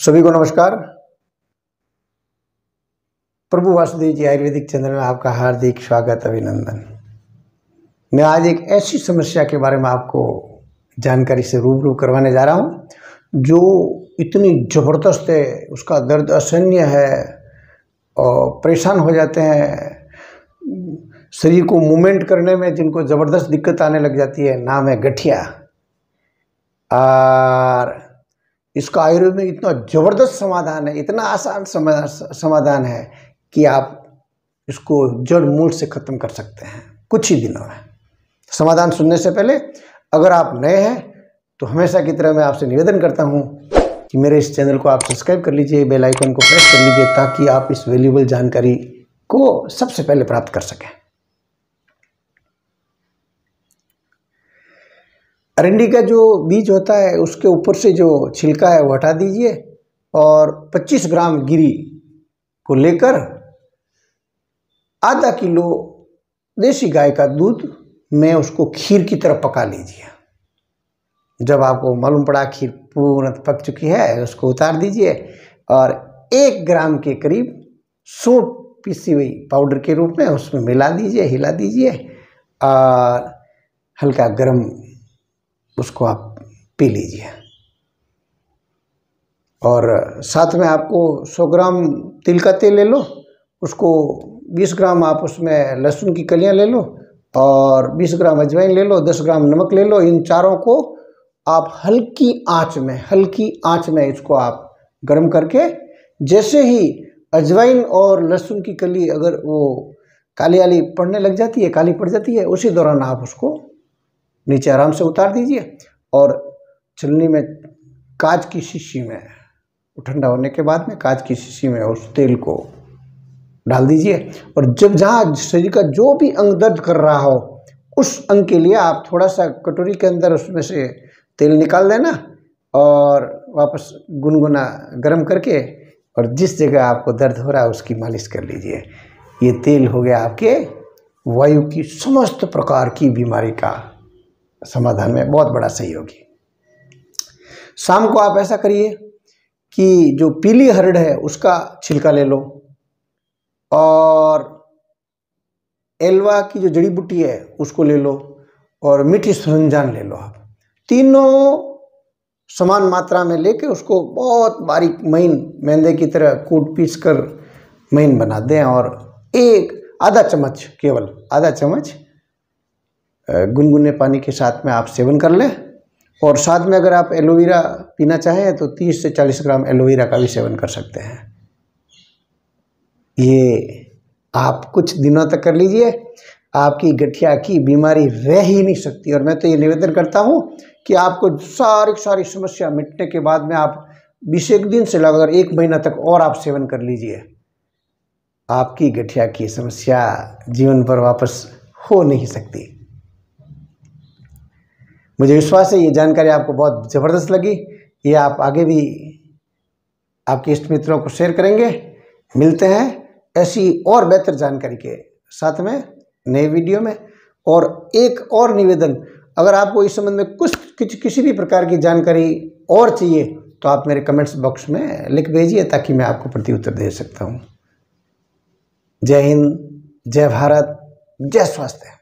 सभी को नमस्कार प्रभु वासुदेव जी आयुर्वेदिक चंद्र में आपका हार्दिक स्वागत अभिनंदन मैं आज एक ऐसी समस्या के बारे में आपको जानकारी से रूबरू करवाने जा रहा हूँ जो इतनी ज़बरदस्त है उसका दर्द असहनीय है और परेशान हो जाते हैं शरीर को मूवमेंट करने में जिनको ज़बरदस्त दिक्कत आने लग जाती है नाम है गठिया और इसका आयुर्वेद में इतना ज़बरदस्त समाधान है इतना आसान समाधान है कि आप इसको जड़ मूल से ख़त्म कर सकते हैं कुछ ही दिनों में समाधान सुनने से पहले अगर आप नए हैं तो हमेशा की तरह मैं आपसे निवेदन करता हूँ कि मेरे इस चैनल को आप सब्सक्राइब कर लीजिए बेल आइकन को प्रेस कर लीजिए ताकि आप इस वैल्यूबल जानकारी को सबसे पहले प्राप्त कर सकें अरंडी का जो बीज होता है उसके ऊपर से जो छिलका है वो हटा दीजिए और 25 ग्राम गिरी को लेकर आधा किलो देसी गाय का दूध में उसको खीर की तरह पका लीजिए जब आपको मालूम पड़ा खीर पूर्ण पक चुकी है उसको उतार दीजिए और एक ग्राम के करीब सौ पीसी हुई पाउडर के रूप में उसमें मिला दीजिए हिला दीजिए और हल्का गर्म उसको आप पी लीजिए और साथ में आपको 100 ग्राम तिल का तेल ले लो उसको 20 ग्राम आप उसमें लहसुन की कलियां ले लो और 20 ग्राम अजवाइन ले लो 10 ग्राम नमक ले लो इन चारों को आप हल्की आंच में हल्की आंच में इसको आप गर्म करके जैसे ही अजवाइन और लहसुन की कली अगर वो काली आली पड़ने लग जाती है काली पड़ जाती है उसी दौरान आप उसको नीचे आराम से उतार दीजिए और छलनी में कांच की शीशी में ठंडा होने के बाद में कांच की शीशी में उस तेल को डाल दीजिए और जब जहाँ शरीर का जो भी अंग दर्द कर रहा हो उस अंग के लिए आप थोड़ा सा कटोरी के अंदर उसमें से तेल निकाल देना और वापस गुनगुना गर्म करके और जिस जगह आपको दर्द हो रहा है उसकी मालिश कर लीजिए ये तेल हो गया आपके वायु की समस्त प्रकार की बीमारी का समाधान में बहुत बड़ा सहयोगी शाम को आप ऐसा करिए कि जो पीली हरड़ है उसका छिलका ले लो और एलवा की जो जड़ी बूटी है उसको ले लो और मीठी सुरंजान ले लो आप तीनों समान मात्रा में लेके उसको बहुत बारीक महीन मैंदे की तरह कूट पीस कर महीन बना दें और एक आधा चम्मच केवल आधा चम्मच गुनगुने पानी के साथ में आप सेवन कर लें और साथ में अगर आप एलोवेरा पीना चाहें तो 30 से 40 ग्राम एलोवेरा का भी सेवन कर सकते हैं ये आप कुछ दिनों तक कर लीजिए आपकी गठिया की बीमारी रह ही नहीं सकती और मैं तो ये निवेदन करता हूँ कि आपको सारी सारी समस्या मिटने के बाद में आप बीस एक दिन से लगातार एक महीना तक और आप सेवन कर लीजिए आपकी गठिया की समस्या जीवन पर वापस हो नहीं सकती मुझे विश्वास है ये जानकारी आपको बहुत ज़बरदस्त लगी ये आप आगे भी आपके इष्ट मित्रों को शेयर करेंगे मिलते हैं ऐसी और बेहतर जानकारी के साथ में नए वीडियो में और एक और निवेदन अगर आपको इस संबंध में कुछ किस, किसी भी प्रकार की जानकारी और चाहिए तो आप मेरे कमेंट्स बॉक्स में लिख भेजिए ताकि मैं आपको प्रति उत्तर दे सकता हूँ जय हिंद जय भारत जय स्वास्थ्य